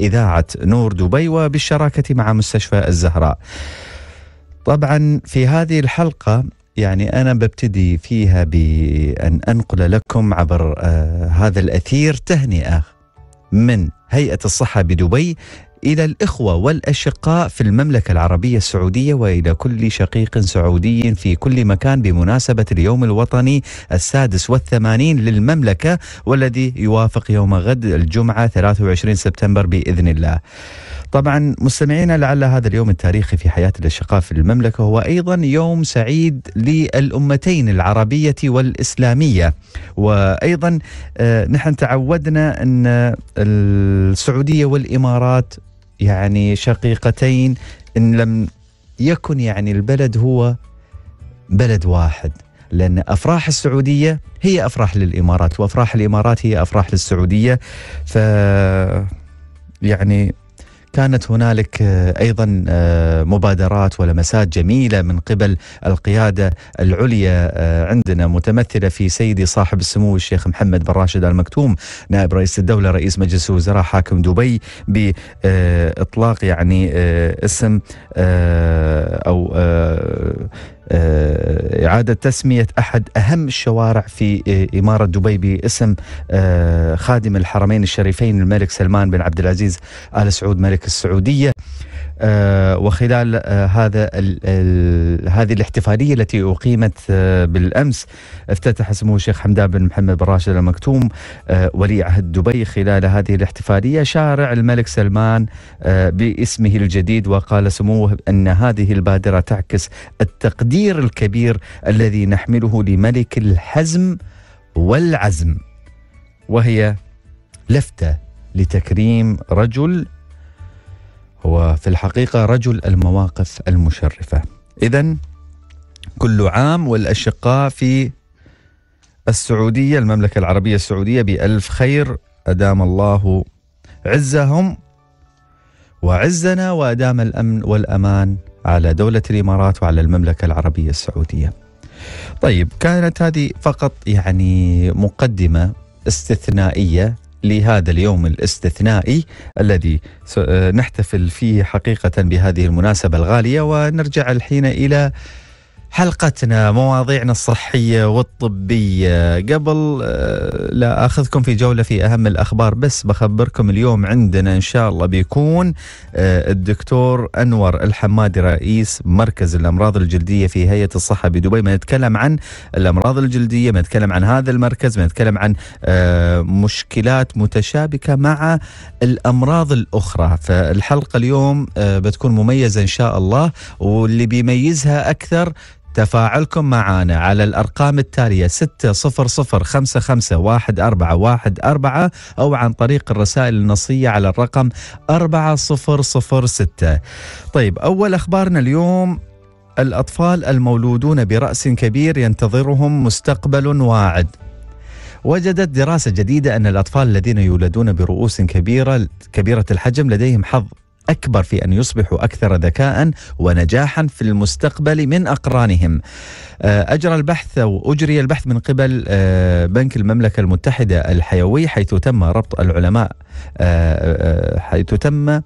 إذاعة نور دبي وبالشراكة مع مستشفى الزهراء طبعا في هذه الحلقة يعني أنا ببتدي فيها بأن أنقل لكم عبر آه هذا الأثير تهنئة من هيئة الصحة بدبي إلى الإخوة والأشقاء في المملكة العربية السعودية وإلى كل شقيق سعودي في كل مكان بمناسبة اليوم الوطني السادس والثمانين للمملكة والذي يوافق يوم غد الجمعة 23 سبتمبر بإذن الله طبعا مستمعينا لعل هذا اليوم التاريخي في حياة الأشقاء في المملكة هو أيضا يوم سعيد للأمتين العربية والإسلامية وأيضا آه، نحن تعودنا أن السعودية والإمارات يعني شقيقتين إن لم يكن يعني البلد هو بلد واحد لأن أفراح السعودية هي أفراح للإمارات وأفراح الإمارات هي أفراح للسعودية ف يعني كانت هنالك آه، ايضا آه، مبادرات ولمسات جميله من قبل القياده العليا آه، عندنا متمثله في سيدي صاحب السمو الشيخ محمد بن راشد ال مكتوم نائب رئيس الدوله رئيس مجلس الوزراء حاكم دبي باطلاق يعني اسم او آه، إعادة تسمية أحد أهم الشوارع في آه، إمارة دبي باسم آه، خادم الحرمين الشريفين الملك سلمان بن عبد العزيز آل سعود ملك السعودية آه، وخلال آه، هذا هذه الاحتفاليه التي اقيمت آه، بالامس افتتح سمو الشيخ حمدان بن محمد بن راشد المكتوم ولي عهد دبي خلال هذه الاحتفاليه شارع الملك سلمان باسمه الجديد وقال سموه ان هذه البادره تعكس التقدير الكبير الذي نحمله لملك الحزم والعزم وهي لفته لتكريم رجل وفي الحقيقة رجل المواقف المشرفة إذا كل عام والأشقاء في السعودية المملكة العربية السعودية بألف خير أدام الله عزهم وعزنا وأدام الأمن والأمان على دولة الإمارات وعلى المملكة العربية السعودية طيب كانت هذه فقط يعني مقدمة استثنائية لهذا اليوم الاستثنائي الذي آه، نحتفل فيه حقيقة بهذه المناسبة الغالية ونرجع الحين إلى حلقتنا مواضيعنا الصحية والطبية قبل آه، لا أخذكم في جولة في أهم الأخبار بس بخبركم اليوم عندنا إن شاء الله بيكون آه، الدكتور أنور الحمادي رئيس مركز الأمراض الجلدية في هيئة الصحة بدبي بنتكلم عن الأمراض الجلدية بنتكلم عن هذا المركز بنتكلم عن آه، مشكلات متشابكة مع الأمراض الأخرى فالحلقة اليوم بتكون مميزة إن شاء الله واللي بيميزها أكثر تفاعلكم معنا على الأرقام التالية 600551414 أو عن طريق الرسائل النصية على الرقم 4006 طيب أول أخبارنا اليوم الأطفال المولودون برأس كبير ينتظرهم مستقبل واعد وجدت دراسة جديدة أن الأطفال الذين يولدون برؤوس كبيرة كبيرة الحجم لديهم حظ أكبر في أن يصبحوا أكثر ذكاء ونجاحا في المستقبل من أقرانهم آه، أجرى البحث أو أجري البحث من قبل آه، بنك المملكة المتحدة الحيوي حيث تم ربط العلماء آه، حيث تم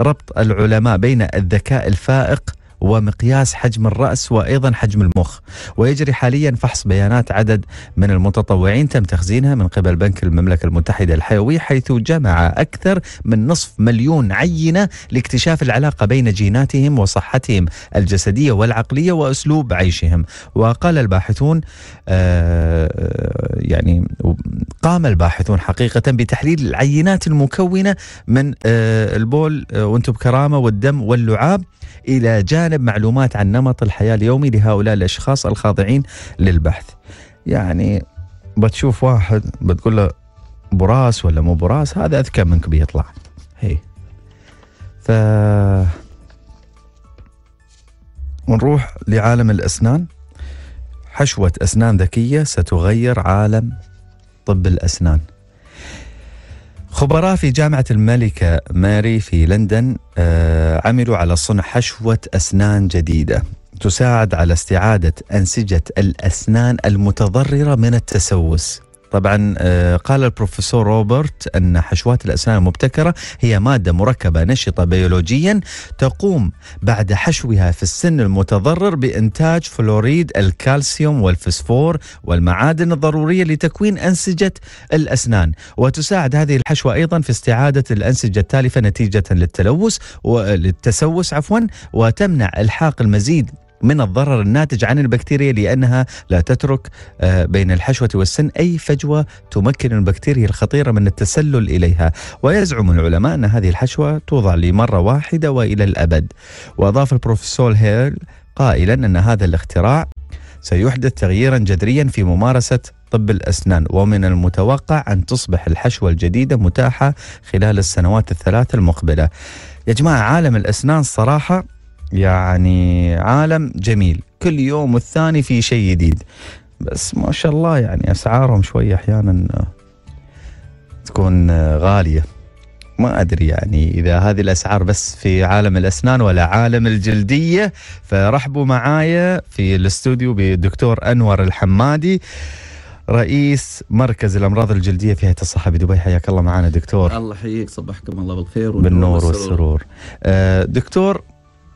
ربط العلماء بين الذكاء الفائق ومقياس حجم الرأس وأيضا حجم المخ ويجري حاليا فحص بيانات عدد من المتطوعين تم تخزينها من قبل بنك المملكة المتحدة الحيوي حيث جمع أكثر من نصف مليون عينة لاكتشاف العلاقة بين جيناتهم وصحتهم الجسدية والعقلية وأسلوب عيشهم وقال الباحثون آه، آه، يعني قام الباحثون حقيقة بتحليل العينات المكونة من آه، البول وانتم بكرامة والدم واللعاب إلى جانب معلومات عن نمط الحياة اليومي لهؤلاء الأشخاص الخاضعين للبحث يعني بتشوف واحد بتقول له براس ولا مو براس هذا أذكى منك بيطلع هي ف ونروح لعالم الأسنان حشوة أسنان ذكية ستغير عالم طب الأسنان خبراء في جامعة الملكة ماري في لندن آه، عملوا على صنع حشوة أسنان جديدة تساعد على استعادة أنسجة الأسنان المتضررة من التسوس طبعا آه، قال البروفيسور روبرت أن حشوات الأسنان المبتكرة هي مادة مركبة نشطة بيولوجيا تقوم بعد حشوها في السن المتضرر بإنتاج فلوريد الكالسيوم والفسفور والمعادن الضرورية لتكوين أنسجة الأسنان وتساعد هذه الحشوة أيضا في استعادة الأنسجة التالفة نتيجة للتلوث للتسوس عفوا وتمنع إلحاق المزيد من الضرر الناتج عن البكتيريا لأنها لا تترك آه، بين الحشوة والسن أي فجوة تمكن البكتيريا الخطيرة من التسلل إليها ويزعم العلماء أن هذه الحشوة توضع لمرة واحدة وإلى الأبد وأضاف البروفيسور هيل قائلا أن هذا الاختراع سيحدث تغييرا جذريا في ممارسة طب الأسنان ومن المتوقع أن تصبح الحشوة الجديدة متاحة خلال السنوات الثلاث المقبلة يا جماعة عالم الأسنان صراحة يعني عالم جميل كل يوم والثاني في شيء جديد بس ما شاء الله يعني اسعارهم شوي احيانا تكون غاليه ما ادري يعني اذا هذه الاسعار بس في عالم الاسنان ولا عالم الجلديه فرحبوا معايا في الاستوديو بالدكتور انور الحمادي رئيس مركز الامراض الجلديه في هيئه الصحه بدبي حياك الله معنا دكتور الله يحييك صبحكم الله بالخير بالنور والسرور, والسرور. آه دكتور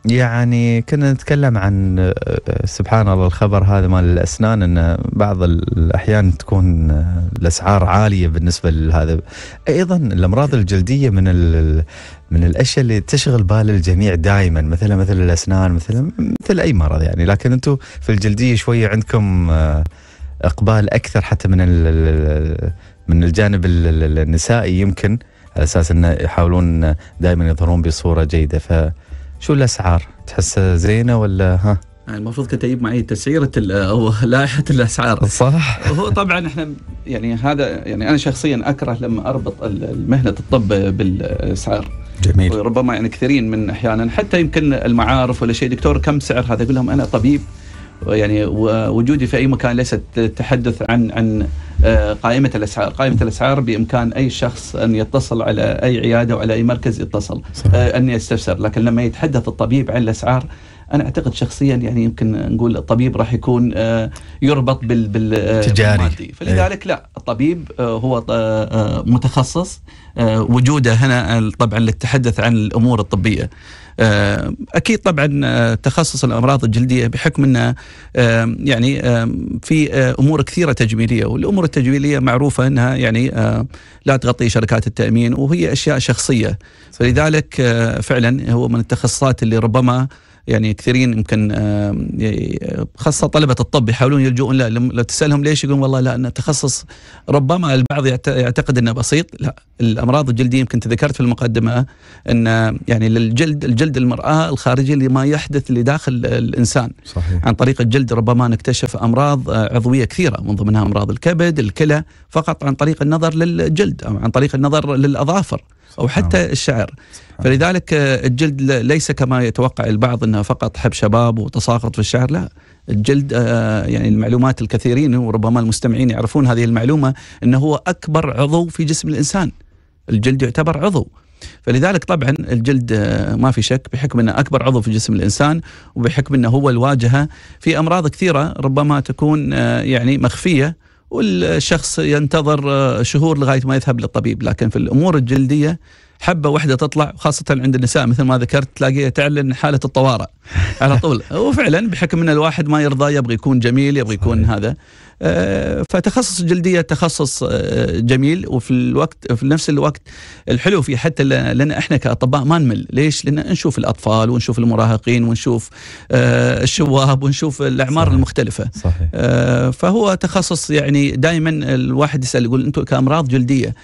يعني كنا نتكلم عن آه، سبحان الله الخبر هذا مال الاسنان ان بعض الاحيان تكون آه، الاسعار عاليه بالنسبه لهذا ايضا الامراض الجلديه من من الاشياء اللي تشغل بال الجميع دائما مثلا مثل الاسنان مثل مثل اي مرض يعني لكن انتم في الجلديه شويه عندكم آه، اقبال اكثر حتى من من الجانب النسائي يمكن على اساس انه يحاولون دائما يظهرون بصوره جيده ف شو الاسعار؟ تحس زينه ولا ها؟ يعني المفروض كنت اجيب معي تسعيره او لائحه الاسعار صح هو طبعا احنا يعني هذا يعني انا شخصيا اكره لما اربط مهنه الطب بالاسعار جميل ربما يعني كثيرين من احيانا حتى يمكن المعارف ولا شيء دكتور كم سعر هذا اقول لهم انا طبيب يعني وجودي في اي مكان ليست تحدث عن عن قائمه الاسعار، قائمه الاسعار بامكان اي شخص ان يتصل على اي عياده وعلى اي مركز يتصل صحيح. آه، ان يستفسر، لكن لما يتحدث الطبيب عن الاسعار انا اعتقد شخصيا يعني يمكن نقول الطبيب راح يكون آه، يربط بال بال بالمادي. آه، إيه. فلذلك لا الطبيب هو متخصص وجوده هنا طبعا للتحدث عن الامور الطبيه آه، اكيد طبعا آه، تخصص الامراض الجلديه بحكم انه آه، يعني في امور كثيره تجميليه والامور التجميليه معروفه انها يعني لا تغطي شركات التامين وهي اشياء شخصيه فلذلك فعلا هو من التخصصات اللي ربما يعني كثيرين يمكن آه، يعني، خاصه طلبه الطب يحاولون يلجؤون لا لو تسالهم ليش يقولون والله لا ان تخصص ربما البعض يعتقد انه بسيط لا الامراض الجلديه يمكن ذكرت في المقدمه ان يعني للجلد الجلد المراه الخارجي اللي ما يحدث لداخل الانسان صحيح. عن طريق الجلد ربما نكتشف امراض آه، عضويه كثيره من ضمنها امراض الكبد الكلى فقط عن طريق النظر للجلد او عن طريق النظر للاظافر أو حتى الشعر فلذلك الجلد ليس كما يتوقع البعض أنه فقط حب شباب وتساقط في الشعر لا الجلد آه، يعني المعلومات الكثيرين وربما المستمعين يعرفون هذه المعلومة أنه هو أكبر عضو في جسم الإنسان الجلد يعتبر عضو فلذلك طبعا الجلد آه، ما في شك بحكم انه اكبر عضو في جسم الانسان وبحكم انه هو الواجهه في امراض كثيره ربما تكون آه، يعني مخفيه والشخص ينتظر شهور لغايه ما يذهب للطبيب لكن في الامور الجلديه حبه واحده تطلع خاصه عند النساء مثل ما ذكرت تلاقيها تعلن حاله الطوارئ على طول وفعلا بحكم ان الواحد ما يرضى يبغى يكون جميل يبغى يكون هذا آه، فتخصص الجلديه تخصص آه، جميل وفي الوقت في نفس الوقت الحلو فيه حتى لنا احنا كاطباء ما نمل ليش؟ لان نشوف الاطفال ونشوف المراهقين ونشوف آه، الشواب ونشوف الاعمار صحيح. المختلفه صحيح. فهو تخصص يعني دائما الواحد يسال يقول انتم كامراض جلديه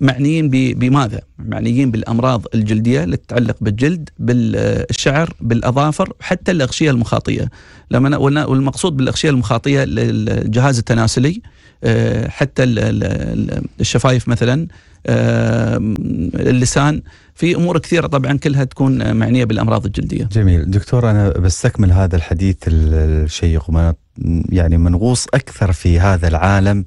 معنيين بماذا؟ معنيين بالامراض الجلديه اللي تتعلق بالجلد، بالشعر، بالاظافر، حتى الاغشيه المخاطيه. لما والمقصود بالاغشيه المخاطيه الجهاز التناسلي آه، حتى الشفايف مثلا آه، اللسان في امور كثيره طبعا كلها تكون معنيه بالامراض الجلديه. جميل، دكتور انا بستكمل هذا الحديث الشيق وما يعني منغوص اكثر في هذا العالم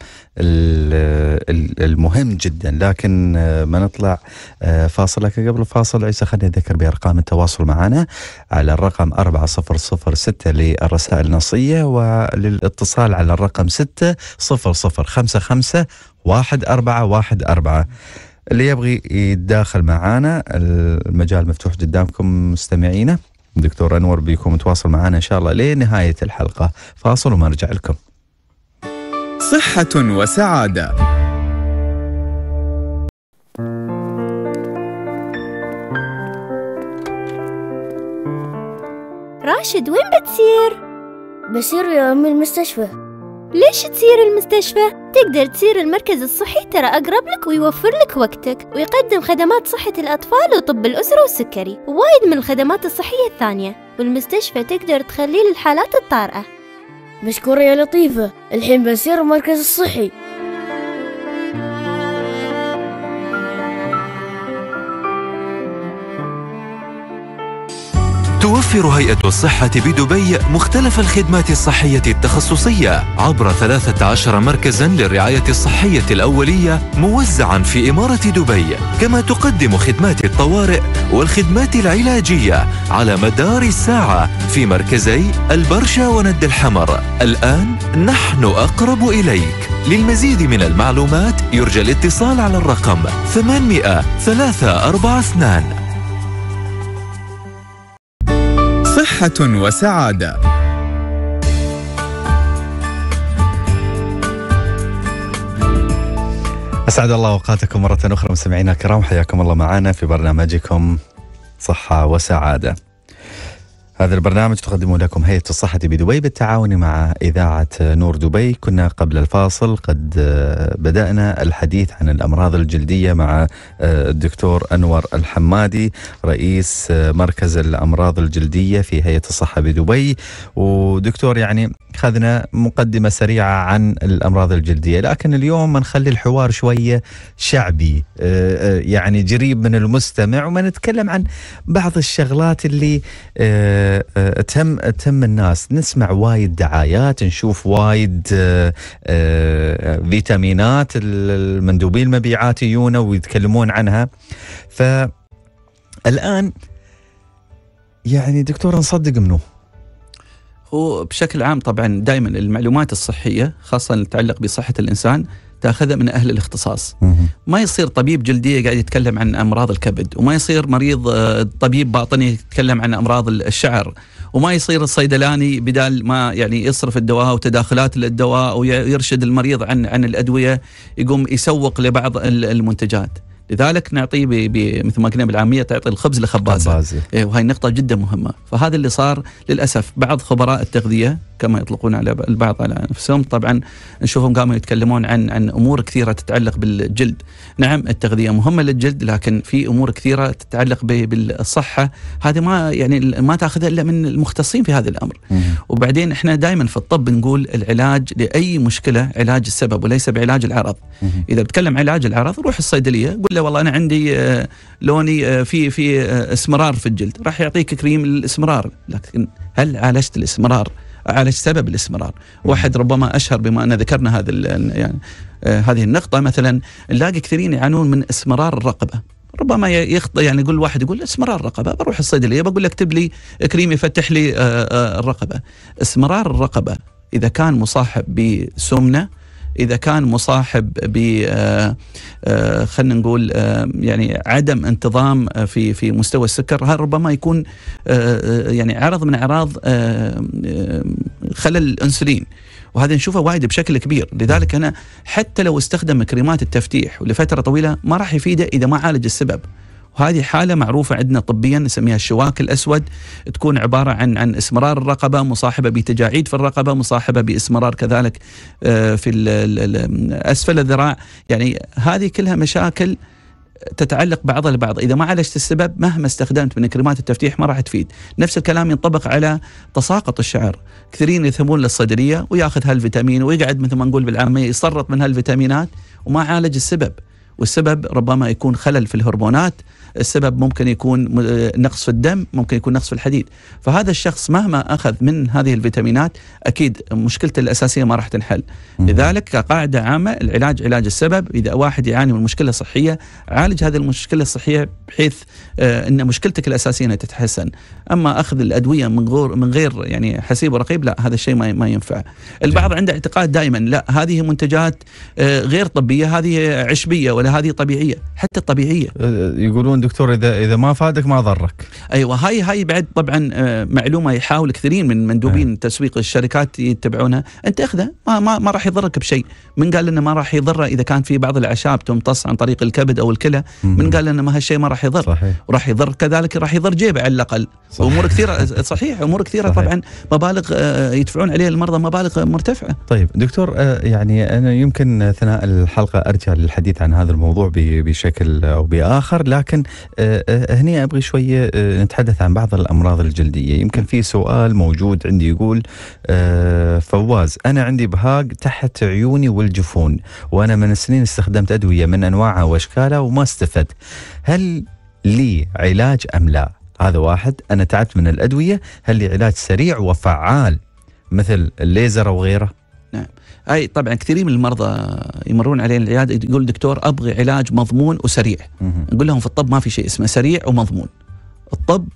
المهم جدا لكن آه، ما نطلع آه، فاصل لكن قبل فاصل عيسى خلينا نذكر بارقام التواصل معنا على الرقم 4006 للرسائل النصيه وللاتصال على الرقم 60055 اللي يبغي يتداخل معنا المجال مفتوح قدامكم مستمعينا دكتور انور بيكم تواصل معنا ان شاء الله لنهايه الحلقه فاصل وما نرجع لكم صحه وسعاده راشد وين بتسير؟ بسير يا أمي المستشفى ليش تسير المستشفى؟ تقدر تسير المركز الصحي ترى أقرب لك ويوفر لك وقتك ويقدم خدمات صحة الأطفال وطب الأسرة والسكري ووايد من الخدمات الصحية الثانية والمستشفى تقدر تخليه للحالات الطارئة مشكورة يا لطيفة الحين بسير المركز الصحي توفر هيئة الصحة بدبي مختلف الخدمات الصحية التخصصية عبر 13 مركزا للرعاية الصحية الأولية موزعا في إمارة دبي كما تقدم خدمات الطوارئ والخدمات العلاجية على مدار الساعة في مركزي البرشا وند الحمر الآن نحن أقرب إليك للمزيد من المعلومات يرجى الاتصال على الرقم 800 342 صحة وسعادة أسعد الله أوقاتكم مرة أخرى مستمعينا الكرام حياكم الله معنا في برنامجكم صحة وسعادة هذا البرنامج تقدمه لكم هيئة الصحة بدبي بالتعاون مع إذاعة نور دبي كنا قبل الفاصل قد آه، بدأنا الحديث عن الأمراض الجلدية مع آه، الدكتور أنور الحمادي رئيس آه، مركز الأمراض الجلدية في هيئة الصحة بدبي ودكتور يعني اخذنا مقدمه سريعه عن الامراض الجلديه لكن اليوم بنخلي الحوار شويه شعبي آه، آه، يعني قريب من المستمع نتكلم عن بعض الشغلات اللي آه، تهم تهم الناس نسمع وايد دعايات نشوف وايد فيتامينات المندوبين المبيعات يونا ويتكلمون عنها فالان يعني دكتور نصدق منه وبشكل عام طبعا دائما المعلومات الصحيه خاصه اللي تتعلق بصحه الانسان تاخذها من اهل الاختصاص. ما يصير طبيب جلديه قاعد يتكلم عن امراض الكبد، وما يصير مريض آه، طبيب باطني يتكلم عن امراض الشعر، وما يصير الصيدلاني بدال ما يعني يصرف الدواء وتداخلات الدواء ويرشد المريض عن عن الادويه يقوم يسوق لبعض المنتجات. لذلك نعطيه مثل ما قلنا بالعاميه تعطي الخبز لخبازه خبازي. إيه، وهي نقطه جدا مهمه فهذا اللي صار للاسف بعض خبراء التغذيه كما يطلقون على البعض على نفسهم طبعا نشوفهم قاموا يتكلمون عن عن امور كثيره تتعلق بالجلد نعم التغذيه مهمه للجلد لكن في امور كثيره تتعلق بالصحه هذه ما يعني ما تاخذها الا من المختصين في هذا الامر وبعدين احنا دائما في الطب نقول العلاج لاي مشكله علاج السبب وليس بعلاج العرض اذا بتكلم علاج العرض روح الصيدليه قول له والله انا عندي آه، لوني آه، في في آه، اسمرار في الجلد راح يعطيك كريم الاسمرار لكن هل عالجت الاسمرار عالج سبب الاسمرار واحد ربما اشهر بما ان ذكرنا هذا يعني هذه النقطه مثلا نلاقي كثيرين يعانون من اسمرار الرقبه ربما يخطى يعني يقول واحد يقول اسمرار الرقبه بروح الصيدليه بقول لك اكتب لي كريم يفتح لي الرقبه اسمرار الرقبه اذا كان مصاحب بسمنه اذا كان مصاحب ب آه، آه، خلينا نقول آه، يعني عدم انتظام في في مستوى السكر هذا ربما يكون يعني عرض من اعراض خلل الانسولين وهذا نشوفه وايد بشكل كبير لذلك انا حتى لو استخدم كريمات التفتيح لفتره طويله ما راح يفيده اذا ما عالج السبب وهذه حالة معروفة عندنا طبيا نسميها الشواك الأسود تكون عبارة عن عن اسمرار الرقبة مصاحبة بتجاعيد في الرقبة مصاحبة باسمرار كذلك آه، في أسفل الذراع يعني هذه كلها مشاكل تتعلق بعضها البعض إذا ما عالجت السبب مهما استخدمت من كريمات التفتيح ما راح تفيد نفس الكلام ينطبق على تساقط الشعر كثيرين يثمون للصدرية وياخذ هالفيتامين ويقعد مثل ما نقول بالعامية يصرط من هالفيتامينات وما عالج السبب والسبب ربما يكون خلل في الهرمونات السبب ممكن يكون آه، نقص في الدم ممكن يكون نقص في الحديد فهذا الشخص مهما أخذ من هذه الفيتامينات أكيد مشكلته الأساسية ما راح تنحل لذلك كقاعدة عامة العلاج علاج السبب إذا واحد يعاني من مشكلة صحية عالج هذه المشكلة الصحية بحيث آه، أن مشكلتك الأساسية أنها تتحسن أما أخذ الأدوية من غير من غير يعني حسيب ورقيب لا هذا الشيء ما ينفع البعض عنده اعتقاد دائما لا هذه منتجات آه، غير طبية هذه عشبية ولا هذه طبيعية حتى الطبيعية يقولون دكتور اذا اذا ما فادك ما ضرك ايوه هاي هاي بعد طبعا آه، معلومه يحاول كثيرين من مندوبين أيوة. تسويق الشركات يتبعونها انت اخذه ما ما, ما راح يضرك بشيء من قال انه ما راح يضره اذا كان في بعض الاعشاب تمتص عن طريق الكبد او الكلى من قال انه ما هالشيء ما راح يضر صحيح. وراح يضر كذلك راح يضر جيبه على الاقل صح. امور كثيره صحيح امور كثيره صحيح. طبعا مبالغ آه، يدفعون عليها المرضى مبالغ مرتفعه طيب دكتور آه، يعني انا يمكن اثناء الحلقه ارجع للحديث عن هذا الموضوع بشكل او باخر لكن هنا ابغي شويه آه، نتحدث عن بعض الامراض الجلديه يمكن في سؤال موجود عندي يقول آه، فواز انا عندي بهاق تحت عيوني والجفون وانا من سنين استخدمت ادويه من انواعها واشكالها وما استفدت هل لي علاج ام لا هذا واحد انا تعبت من الادويه هل لي علاج سريع وفعال مثل الليزر وغيره نعم اي طبعا كثيرين من المرضى يمرون علينا العياده يقول دكتور ابغي علاج مضمون وسريع نقول لهم في الطب ما في شيء اسمه سريع ومضمون الطب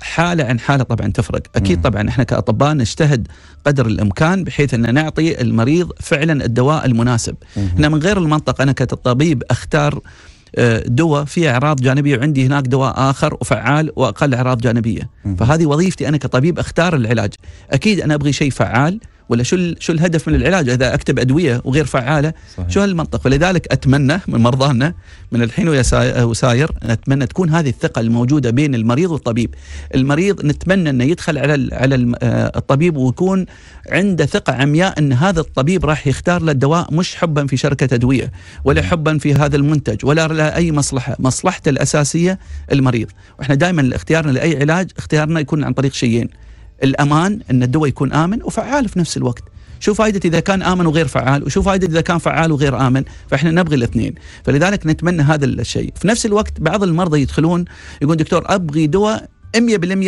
حاله عن حاله طبعا تفرق اكيد طبعا احنا كاطباء نجتهد قدر الامكان بحيث ان نعطي المريض فعلا الدواء المناسب احنا من غير المنطق انا كطبيب اختار آه، دواء فيه اعراض جانبيه وعندي هناك دواء اخر وفعال واقل اعراض جانبيه فهذه وظيفتي انا كطبيب اختار العلاج اكيد انا ابغي شيء فعال ولا شو شو الهدف من العلاج اذا اكتب ادويه وغير فعاله صحيح. شو هالمنطق فلذلك اتمنى من مرضانا من الحين آه، وساير اتمنى تكون هذه الثقه الموجوده بين المريض والطبيب المريض نتمنى انه يدخل على على آه، الطبيب ويكون عنده ثقه عمياء ان هذا الطبيب راح يختار له الدواء مش حبا في شركه ادويه ولا نعم. حبا في هذا المنتج ولا له اي مصلحه مصلحته الاساسيه المريض واحنا دائما اختيارنا لاي علاج اختيارنا يكون عن طريق شيئين الامان ان الدواء يكون امن وفعال في نفس الوقت شو فائدة إذا كان آمن وغير فعال وشو فائدة إذا كان فعال وغير آمن فإحنا نبغي الاثنين فلذلك نتمنى هذا الشيء في نفس الوقت بعض المرضى يدخلون يقول دكتور أبغي دواء 100%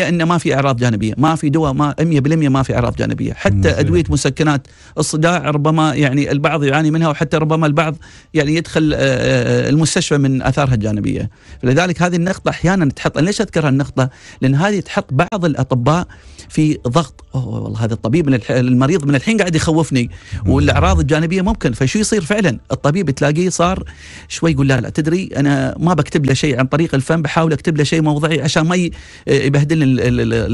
انه ما في اعراض جانبيه، ما في دواء ما 100% ما في اعراض جانبيه، حتى ادويه مسكنات الصداع ربما يعني البعض يعاني منها وحتى ربما البعض يعني يدخل آه، آه، المستشفى من اثارها الجانبيه، فلذلك هذه النقطه احيانا تحط ليش اذكر النقطه؟ لان هذه تحط بعض الاطباء في ضغط اوه والله هذا الطبيب من المريض من الحين قاعد يخوفني والاعراض الجانبيه ممكن فشو يصير فعلا الطبيب تلاقيه صار شوي يقول لا لا تدري انا ما بكتب له شيء عن طريق الفم بحاول اكتب له شيء موضعي عشان ما يبهدل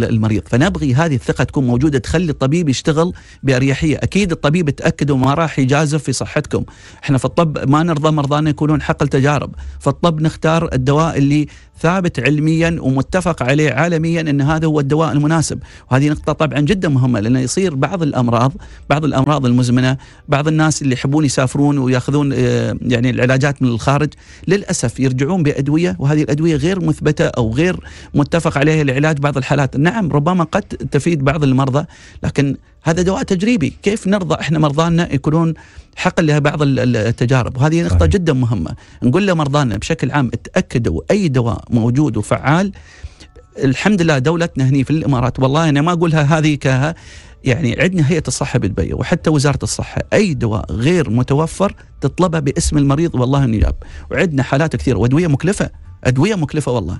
المريض فنبغي هذه الثقه تكون موجوده تخلي الطبيب يشتغل باريحيه اكيد الطبيب تاكد وما راح يجازف في صحتكم احنا في الطب ما نرضى مرضانا يكونون حقل تجارب فالطب نختار الدواء اللي ثابت علميا ومتفق عليه عالميا ان هذا هو الدواء المناسب وهذه نقطه طبعا جدا مهمه لانه يصير بعض الامراض بعض الامراض المزمنه بعض الناس اللي يحبون يسافرون وياخذون آه، يعني العلاجات من الخارج للاسف يرجعون بادويه وهذه الادويه غير مثبته او غير متفق عليها عليه لعلاج بعض الحالات نعم ربما قد تفيد بعض المرضى لكن هذا دواء تجريبي كيف نرضى احنا مرضانا يكونون حقل لها بعض التجارب وهذه نقطه جدا مهمه نقول لمرضانا بشكل عام تاكدوا اي دواء موجود وفعال الحمد لله دولتنا هني في الامارات والله انا ما اقولها هذه كها يعني عندنا هيئه الصحه بدبي وحتى وزاره الصحه اي دواء غير متوفر تطلبه باسم المريض والله انه يجاب وعندنا حالات كثيره وادويه مكلفه ادويه مكلفه والله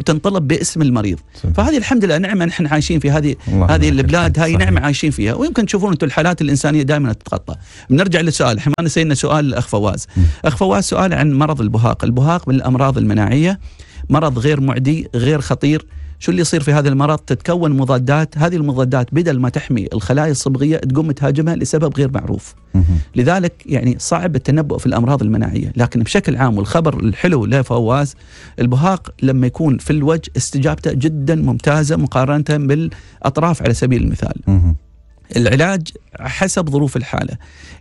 وتنطلب باسم المريض صحيح. فهذه الحمد لله نعمه نحن عايشين في هذه هذه البلاد هاي نعمه عايشين فيها ويمكن تشوفون انتم الحالات الانسانيه دائما تتخطى بنرجع للسؤال احنا ما نسينا سؤال الاخ فواز اخ فواز سؤال عن مرض البهاق البهاق من الامراض المناعيه مرض غير معدي غير خطير شو اللي يصير في هذه المرض تتكون مضادات هذه المضادات بدل ما تحمي الخلايا الصبغيه تقوم تهاجمها لسبب غير معروف لذلك يعني صعب التنبؤ في الامراض المناعيه لكن بشكل عام والخبر الحلو لفواز البهاق لما يكون في الوجه استجابته جدا ممتازه مقارنه بالاطراف على سبيل المثال العلاج حسب ظروف الحاله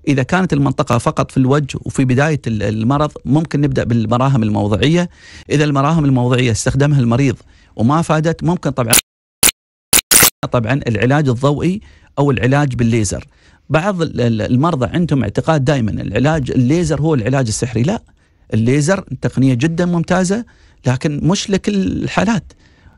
اذا كانت المنطقه فقط في الوجه وفي بدايه المرض ممكن نبدا بالمراهم الموضعيه اذا المراهم الموضعيه استخدمها المريض وما فادت ممكن طبعا طبعا العلاج الضوئي او العلاج بالليزر بعض المرضى عندهم اعتقاد دائما العلاج الليزر هو العلاج السحري لا الليزر تقنيه جدا ممتازه لكن مش لكل الحالات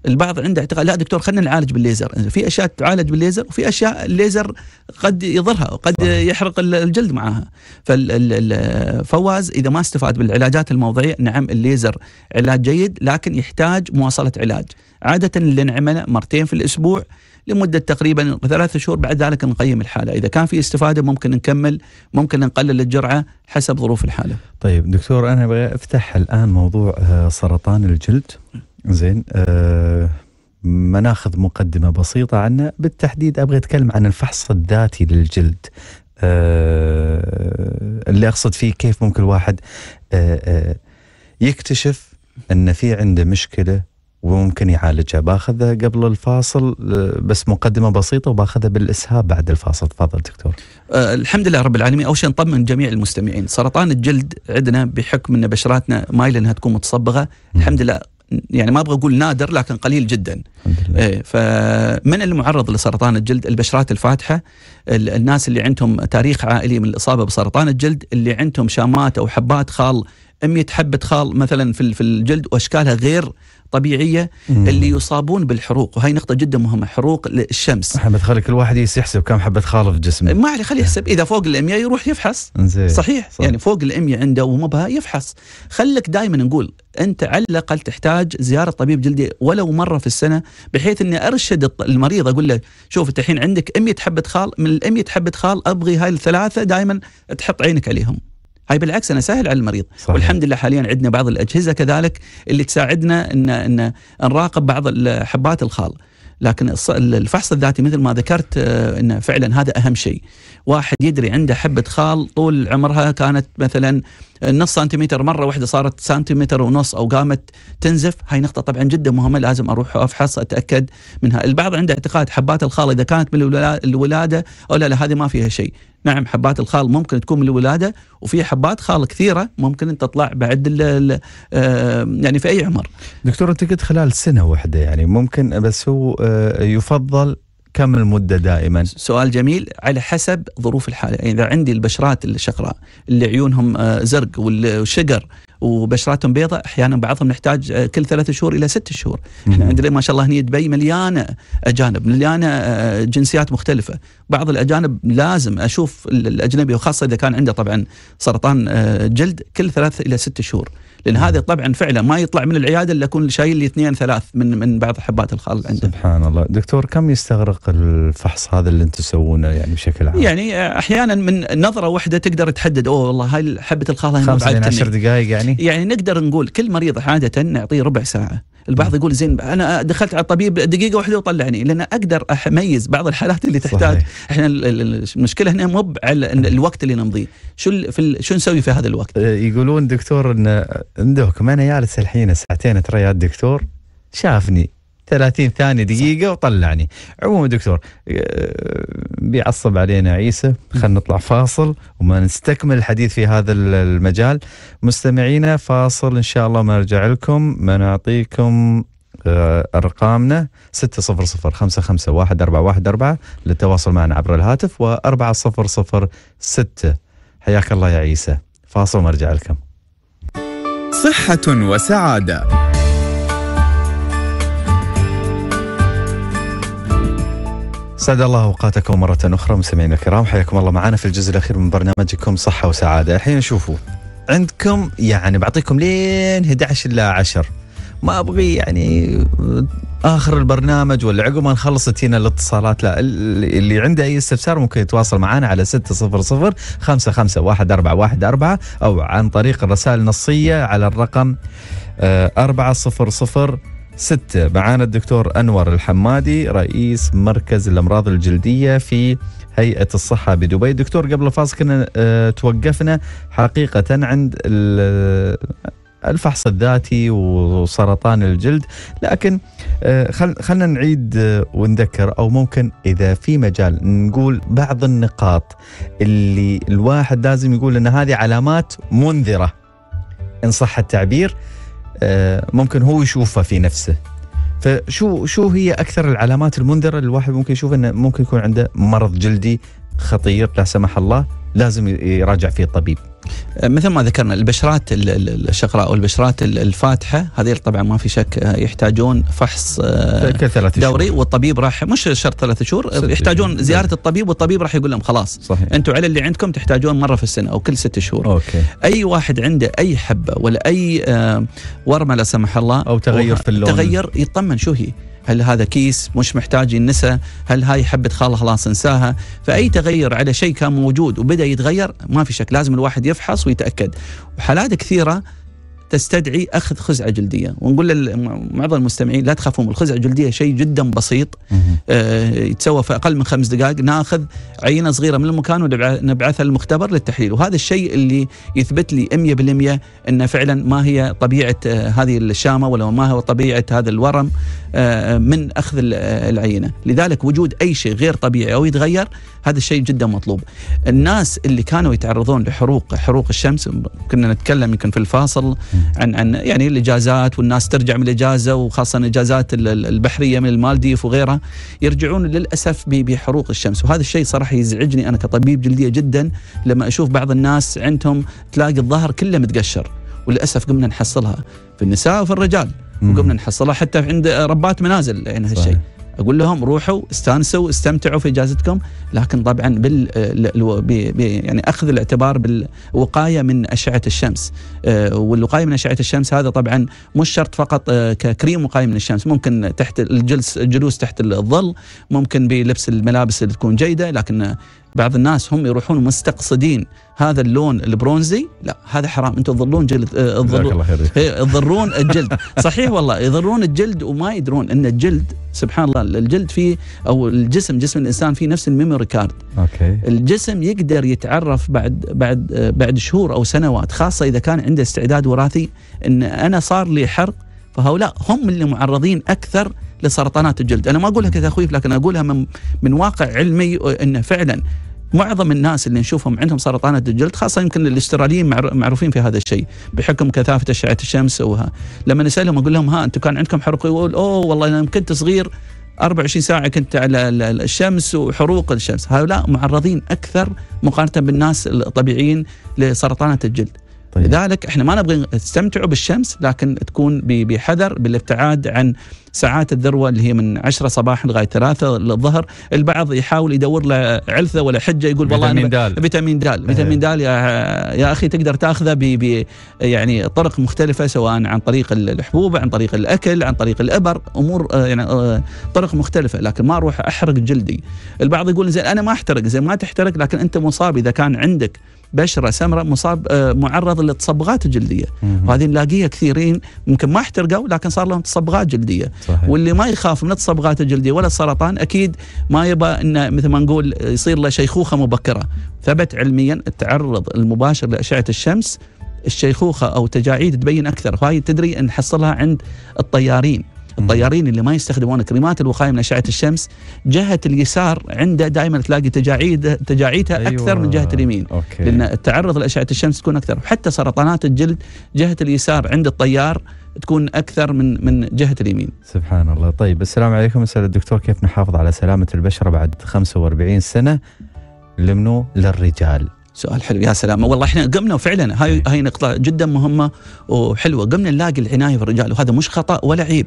البعض عنده اعتقاد لا دكتور خلينا نعالج بالليزر في اشياء تعالج بالليزر وفي اشياء الليزر قد يضرها وقد يحرق الجلد معها فالفواز اذا ما استفاد بالعلاجات الموضعيه نعم الليزر علاج جيد لكن يحتاج مواصله علاج عاده اللي نعمله مرتين في الاسبوع لمدة تقريبا ثلاثة شهور بعد ذلك نقيم الحالة إذا كان في استفادة ممكن نكمل ممكن نقلل الجرعة حسب ظروف الحالة طيب دكتور أنا بغي أفتح الآن موضوع آه، سرطان الجلد زين ما آه، مناخذ مقدمه بسيطه عنه بالتحديد ابغى اتكلم عن الفحص الذاتي للجلد آه، اللي اقصد فيه كيف ممكن الواحد آه، يكتشف ان في عنده مشكله وممكن يعالجها باخذها قبل الفاصل بس مقدمه بسيطه وباخذها بالاسهاب بعد الفاصل تفضل دكتور أه الحمد لله رب العالمين اول شيء نطمن جميع المستمعين سرطان الجلد عندنا بحكم ان بشراتنا مايل انها تكون متصبغه الحمد لله يعني ما ابغى اقول نادر لكن قليل جدا إيه فمن المعرض لسرطان الجلد البشرات الفاتحه الناس اللي عندهم تاريخ عائلي من الاصابه بسرطان الجلد اللي عندهم شامات او حبات خال 100 حبه خال مثلا في الجلد واشكالها غير طبيعيه مم. اللي يصابون بالحروق وهي نقطه جدا مهمه حروق الشمس محمد خلي كل واحد يحسب كم حبه خال في جسمه ما عليه خليه يحسب اذا فوق ال 100 يروح يفحص زي. صحيح صح. يعني فوق ال 100 عنده ومبها بها يفحص خلك دائما نقول انت على الاقل تحتاج زياره طبيب جلدي ولو مره في السنه بحيث اني ارشد المريض اقول له شوف انت الحين عندك 100 حبه خال من ال 100 حبه خال ابغي هاي الثلاثه دائما تحط عينك عليهم هاي بالعكس انا سهل على المريض صحيح. والحمد لله حاليا عندنا بعض الاجهزه كذلك اللي تساعدنا ان ان نراقب بعض حبات الخال لكن الفحص الذاتي مثل ما ذكرت آه، انه فعلا هذا اهم شيء واحد يدري عنده حبه خال طول عمرها كانت مثلا نص سنتيمتر مره واحده صارت سنتيمتر ونص او قامت تنزف هاي نقطه طبعا جدا مهمه لازم اروح افحص اتاكد منها البعض عنده اعتقاد حبات الخال اذا كانت من الولاده او لا لا هذه ما فيها شيء نعم حبات الخال ممكن تكون من الولاده وفي حبات خال كثيره ممكن ان تطلع بعد الـ الـ آه، يعني في اي عمر دكتور انت قلت خلال سنه واحده يعني ممكن بس هو آه، يفضل كم المده دائما؟ سؤال جميل على حسب ظروف الحاله، يعني اذا عندي البشرات الشقراء اللي عيونهم آه، زرق والشقر وبشراتهم بيضاء احيانا بعضهم نحتاج آه، كل ثلاثة شهور الى ست شهور، احنا عندنا ما شاء الله هنا دبي مليانه اجانب، مليانه آه، جنسيات مختلفه، بعض الاجانب لازم اشوف الاجنبي وخاصه اذا كان عنده طبعا سرطان جلد كل ثلاث الى ست شهور. لان هذا طبعا فعلا ما يطلع من العياده الا اكون شايل لي اثنين ثلاث من من بعض حبات الخل عنده سبحان الله دكتور كم يستغرق الفحص هذا اللي انتم تسوونه يعني بشكل عام يعني احيانا من نظره واحده تقدر تحدد اوه والله هاي حبه الخل هاي خمس دقائق يعني يعني نقدر نقول كل مريض عاده نعطيه ربع ساعه البعض يقول زين انا دخلت على الطبيب دقيقه واحده وطلعني لان اقدر اميز بعض الحالات اللي تحتاج صحيح. احنا المشكله هنا مو على الوقت اللي نمضيه شو في شو نسوي في هذا الوقت أه، يقولون دكتور ان عندكم انا جالس الحين ساعتين اتريا الدكتور شافني 30 ثانيه دقيقه وطلعني عموما دكتور آه، بيعصب علينا عيسى خلينا نطلع فاصل وما نستكمل الحديث في هذا المجال مستمعينا فاصل ان شاء الله ما نرجع لكم ما نعطيكم آه، ارقامنا 600 551 414 للتواصل معنا عبر الهاتف و4006 حياك الله يا عيسى فاصل ونرجع لكم صحة وسعادة سعد الله اوقاتكم مره اخرى مستمعينا الكرام حياكم الله معنا في الجزء الاخير من برنامجكم صحه وسعاده الحين شوفوا عندكم يعني بعطيكم لين 11 الا 10 ما ابغي يعني اخر البرنامج ولا عقب ما نخلص تجينا الاتصالات لا اللي عنده اي استفسار ممكن يتواصل معنا على 600 551414 او عن طريق الرسائل النصيه على الرقم 400 آه، ستة معانا الدكتور أنور الحمادي رئيس مركز الأمراض الجلدية في هيئة الصحة بدبي دكتور قبل الفاصل كنا آه، توقفنا حقيقة عند الفحص الذاتي وسرطان الجلد لكن آه، خلنا نعيد آه، ونذكر او ممكن اذا في مجال نقول بعض النقاط اللي الواحد لازم يقول ان هذه علامات منذره ان صح التعبير آه، ممكن هو يشوفها في نفسه فشو شو هي اكثر العلامات المنذره الواحد ممكن يشوف انه ممكن يكون عنده مرض جلدي خطير لا سمح الله لازم يراجع فيه الطبيب أه، مثل ما ذكرنا البشرات الشقراء او البشرات الفاتحه هذه طبعا ما في شك أه، يحتاجون فحص أه، دوري شهور. والطبيب راح مش شرط ثلاثة شهور يحتاجون نعم. زياره الطبيب والطبيب راح يقول لهم خلاص انتم على اللي عندكم تحتاجون مره في السنه او كل ست شهور أوكي. اي واحد عنده اي حبه ولا اي ورمه لا سمح الله او تغير في اللون تغير يطمن شو هي هل هذا كيس مش محتاج ينسى هل هاي حبة خالة خلاص انساها فأي تغير على شيء كان موجود وبدأ يتغير ما في شك لازم الواحد يفحص ويتأكد وحالات كثيرة تستدعي اخذ خزعه جلديه ونقول لمعظم المستمعين لا تخافون الخزعه الجلديه شيء جدا بسيط آه يتسوى في اقل من خمس دقائق ناخذ عينه صغيره من المكان ونبعثها للمختبر للتحليل وهذا الشيء اللي يثبت لي 100% ان فعلا ما هي طبيعه آه هذه الشامه ولا ما هو طبيعه هذا الورم آه من اخذ آه، العينه لذلك وجود اي شيء غير طبيعي او يتغير هذا الشيء جدا مطلوب الناس اللي كانوا يتعرضون لحروق حروق الشمس كنا نتكلم يمكن في الفاصل عن عن يعني الاجازات والناس ترجع من الاجازه وخاصه الاجازات البحريه من المالديف وغيرها يرجعون للاسف بحروق الشمس وهذا الشيء صراحه يزعجني انا كطبيب جلديه جدا لما اشوف بعض الناس عندهم تلاقي الظهر كله متقشر وللاسف قمنا نحصلها في النساء وفي الرجال وقمنا نحصلها حتى عند ربات منازل يعني هالشيء اقول لهم روحوا استانسوا استمتعوا في اجازتكم لكن طبعا بال يعني اخذ الاعتبار بالوقايه من اشعه الشمس آه، والوقايه من اشعه الشمس هذا طبعا مش شرط فقط آه، ككريم وقايه من الشمس ممكن تحت الجلس الجلوس تحت الظل ممكن بلبس الملابس اللي تكون جيده لكن بعض الناس هم يروحون مستقصدين هذا اللون البرونزي لا هذا حرام انتم تظلون جلد آه، تضرون إيه، الجلد صحيح والله يضرون الجلد وما يدرون ان الجلد سبحان الله الجلد فيه او الجسم جسم الانسان فيه نفس الميموري كارد اوكي الجسم يقدر يتعرف بعد بعد آه، بعد شهور او سنوات خاصه اذا كان عنده استعداد وراثي ان انا صار لي حرق فهؤلاء هم اللي معرضين اكثر لسرطانات الجلد انا ما اقولها كتخويف لكن اقولها من من واقع علمي انه فعلا معظم الناس اللي نشوفهم عندهم سرطانات الجلد خاصه يمكن الاستراليين معروفين في هذا الشيء بحكم كثافه اشعه الشمس وها لما نسالهم اقول لهم ها انتم كان عندكم حرق يقول اوه والله انا كنت صغير 24 ساعه كنت على الشمس وحروق الشمس هؤلاء معرضين اكثر مقارنه بالناس الطبيعيين لسرطانات الجلد طيب. لذلك احنا ما نبغى تستمتعوا بالشمس لكن تكون بحذر بالابتعاد عن ساعات الذروه اللي هي من 10 صباحا لغايه 3 الظهر، البعض يحاول يدور له علثه ولا حجه يقول والله فيتامين دال فيتامين دال، أيوه. فيتامين دال يا يا اخي تقدر تاخذه ب يعني طرق مختلفه سواء عن طريق الحبوب، عن طريق الاكل، عن طريق الابر، امور آه، يعني آه، طرق مختلفه، لكن ما اروح احرق جلدي. البعض يقول زين انا ما احترق، زين ما تحترق لكن انت مصاب اذا كان عندك بشره سمراء مصاب آه، معرض للتصبغات الجلديه وهذه نلاقيها كثيرين ممكن ما احترقوا لكن صار لهم تصبغات جلديه صحيح. واللي ما يخاف من التصبغات الجلديه ولا السرطان اكيد ما يبى انه مثل ما نقول يصير له شيخوخه مبكره ثبت علميا التعرض المباشر لاشعه الشمس الشيخوخه او تجاعيد تبين اكثر وهي تدري نحصلها عند الطيارين الطيارين اللي ما يستخدمون كريمات الوقايه من اشعه الشمس جهه اليسار عنده دائما تلاقي تجاعيد تجاعيدها أيوة. اكثر من جهه اليمين أوكي. لان التعرض لاشعه الشمس تكون اكثر حتى سرطانات الجلد جهه اليسار عند الطيار تكون اكثر من من جهه اليمين. سبحان الله، طيب السلام عليكم اسال الدكتور كيف نحافظ على سلامه البشره بعد 45 سنه لمنو للرجال؟ سؤال حلو يا سلام والله احنا قمنا فعلا هاي هاي نقطه جدا مهمه وحلوه قمنا نلاقي العنايه في الرجال وهذا مش خطا ولا عيب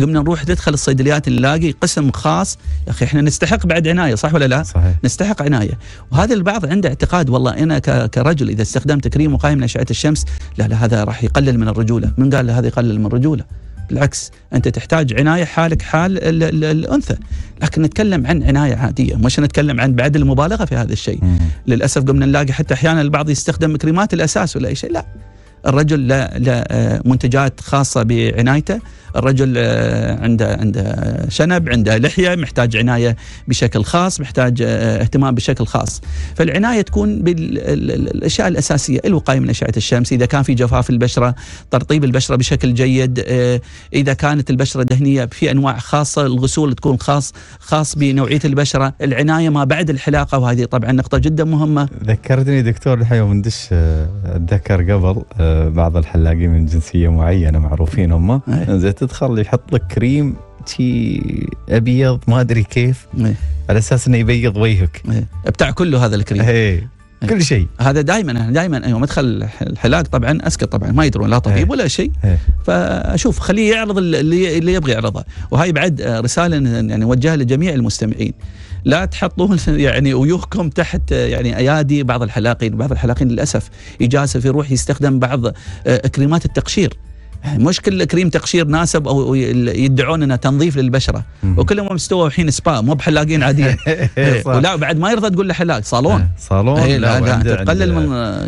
قمنا نروح ندخل الصيدليات نلاقي قسم خاص يا اخي احنا نستحق بعد عنايه صح ولا لا؟ صحيح. نستحق عنايه وهذا البعض عنده اعتقاد والله انا كرجل اذا استخدمت كريم وقايم من اشعه الشمس لا لا هذا راح يقلل من الرجوله، من قال هذا يقلل من الرجوله؟ بالعكس أنت تحتاج عناية حالك حال الـ الـ الأنثى لكن نتكلم عن عناية عادية مش نتكلم عن بعد المبالغة في هذا الشيء للأسف قمنا نلاقي حتى أحيانا البعض يستخدم كريمات الأساس ولا أي شيء لا الرجل له آه، منتجات خاصه بعنايته الرجل آه، عنده عنده شنب عنده لحيه محتاج عنايه بشكل خاص محتاج آه، اهتمام بشكل خاص فالعنايه تكون بالاشياء الاساسيه الوقايه من اشعه الشمس اذا كان في جفاف البشره ترطيب البشره بشكل جيد اذا كانت البشره دهنيه في انواع خاصه الغسول تكون خاص خاص بنوعيه البشره العنايه ما بعد الحلاقه وهذه طبعا نقطه جدا مهمه ذكرتني دكتور الحين يوم ندش اتذكر قبل بعض الحلاقين من جنسيه معينه معروفين هم إيه. زين تدخل يحط لك كريم شي ابيض ما ادري كيف ايه. على اساس انه يبيض وجهك ايه. بتاع كله هذا الكريم ايه. إيه. كل شيء هذا دائما دائما يوم أيوة، ادخل الحلاق طبعا اسكت طبعا ما يدرون لا طبيب إيه. ولا شيء فاشوف خليه يعرض اللي, اللي يبغى يعرضه وهاي بعد رساله يعني نوجهها لجميع المستمعين لا تحطون يعني ويوهكم تحت آه، يعني ايادي بعض الحلاقين بعض الحلاقين للاسف يجاسف يروح يستخدم بعض آه، كريمات التقشير مش كل كريم تقشير ناسب او يدعون انه تنظيف للبشره وكلهم مستوى الحين سبا مو بحلاقين عاديين إيه، ولا بعد ما يرضى تقول له حلاق صالون إيه، صالون إيه، لا, لا, تقلل من